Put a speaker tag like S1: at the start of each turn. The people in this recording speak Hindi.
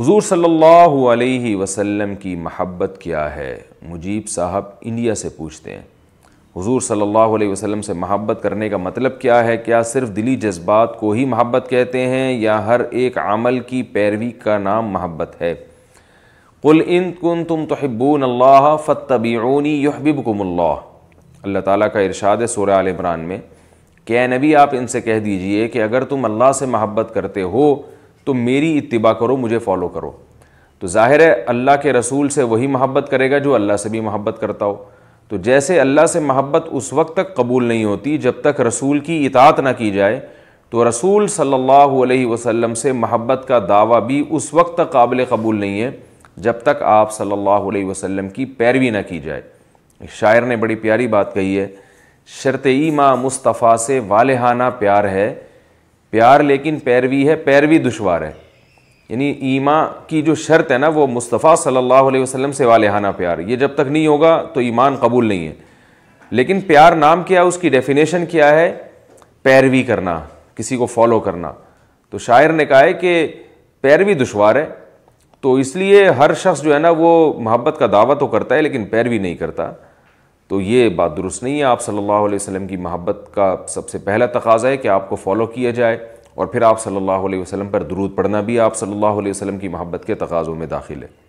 S1: हुजूर सल्लल्लाहु अलैहि वसल्लम की महब्बत क्या है मुजीब साहब इंडिया से पूछते हैं हुजूर सल्लल्लाहु अलैहि वसल्लम से महब्बत करने का मतलब क्या है क्या सिर्फ दिली जज्बात को ही महब्बत कहते हैं या हर एक अमल की पैरवी का नाम महब्बत है कुल इन कन तुम तहब्बून अल्लाह फ़तबीनी यहबिबकुमल्ला अल्लाह ताला का इरशाद सूर आल इमरान में क्या नबी आप इनसे कह दीजिए कि अगर तुम अल्लाह से महब्बत करते हो तो मेरी इतबा करो मुझे फॉलो करो तो ज़ाहिर है अल्लाह के रसूल से वही महब्बत करेगा जो अल्लाह से भी मोहब्बत करता हो तो जैसे अल्लाह से महब्बत उस वक्त तक कबूल नहीं होती जब तक रसूल की इतात ना की जाए तो रसूल सल्लल्लाहु अलैहि वसल्लम से मोहब्बत का दावा भी उस वक्त तक काबिल कबूल नहीं है जब तक आप सल्लल्लाहु अलैहि वसल्लम की पैरवी ना की जाए शायर ने बड़ी प्यारी बात कही है शरत ईमा मुस्तफ़ा से वालहाना प्यार है प्यार लेकिन पैरवी है पैरवी दुशवार है यानी ईमा की जो शर्त है ना वो मुस्तफ़ा सल्लल्लाहु अलैहि वसल्लम से वालहाना प्यार ये जब तक नहीं होगा तो ईमान कबूल नहीं है लेकिन प्यार नाम क्या है उसकी डेफिनेशन क्या है पैरवी करना किसी को फॉलो करना तो शायर ने कहा है कि पैरवी दुशवार है तो इसलिए हर शख्स जो है ना वो मोहब्बत का दावा तो करता है लेकिन पैरवी नहीं करता तो ये बात दुरुस्त नहीं है आप सल्लल्लाहु अलैहि वसल्लम की मोहब्बत का सबसे पहला तकाजा है कि आपको फॉलो किया जाए और फिर आप सल्लल्लाहु अलैहि वसल्लम पर दुरूद पढ़ना भी आप सल्लल्लाहु अलैहि वसल्लम की मोहब्बत के तकाज़ों में दाखिल है